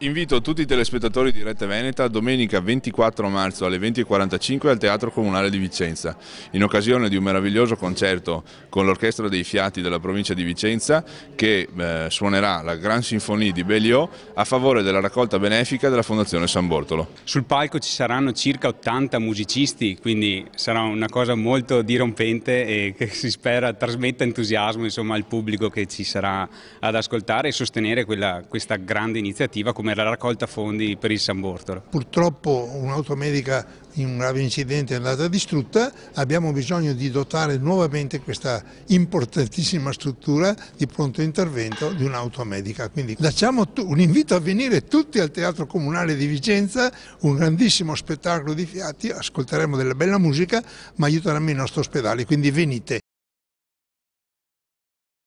Invito tutti i telespettatori di Rete Veneta domenica 24 marzo alle 20.45 al Teatro Comunale di Vicenza, in occasione di un meraviglioso concerto con l'Orchestra dei Fiati della provincia di Vicenza che eh, suonerà la Gran Sinfonie di Belliot a favore della raccolta benefica della Fondazione San Bortolo. Sul palco ci saranno circa 80 musicisti, quindi sarà una cosa molto dirompente e che si spera trasmetta entusiasmo insomma, al pubblico che ci sarà ad ascoltare e sostenere quella, questa grande iniziativa come per la raccolta fondi per il San Bortolo. Purtroppo un'auto medica in un grave incidente è andata distrutta, abbiamo bisogno di dotare nuovamente questa importantissima struttura di pronto intervento di un'auto medica. Quindi facciamo un invito a venire tutti al Teatro Comunale di Vicenza, un grandissimo spettacolo di fiati, ascolteremo della bella musica, ma aiuteranno i nostri ospedali, quindi venite.